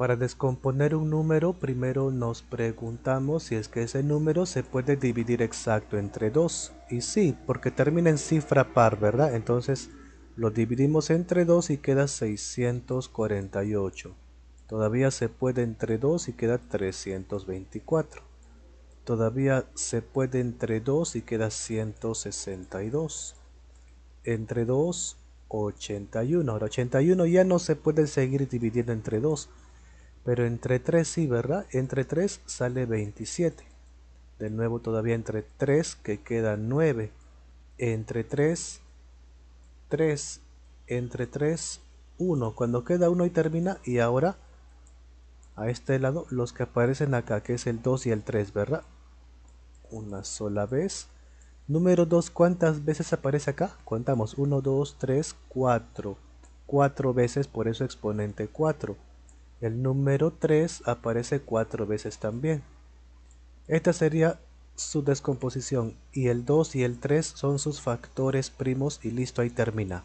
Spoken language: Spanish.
Para descomponer un número primero nos preguntamos si es que ese número se puede dividir exacto entre 2. Y sí, porque termina en cifra par, ¿verdad? Entonces lo dividimos entre 2 y queda 648. Todavía se puede entre 2 y queda 324. Todavía se puede entre 2 y queda 162. Entre 2, 81. Ahora 81 ya no se puede seguir dividiendo entre 2 pero entre 3 y ¿verdad? Entre 3 sale 27. De nuevo todavía entre 3 que queda 9. Entre 3, 3. Entre 3, 1. Cuando queda 1 y termina. Y ahora a este lado los que aparecen acá que es el 2 y el 3, ¿verdad? Una sola vez. Número 2, ¿cuántas veces aparece acá? Contamos 1, 2, 3, 4. 4 veces, por eso exponente 4. El número 3 aparece cuatro veces también. Esta sería su descomposición y el 2 y el 3 son sus factores primos y listo, ahí termina.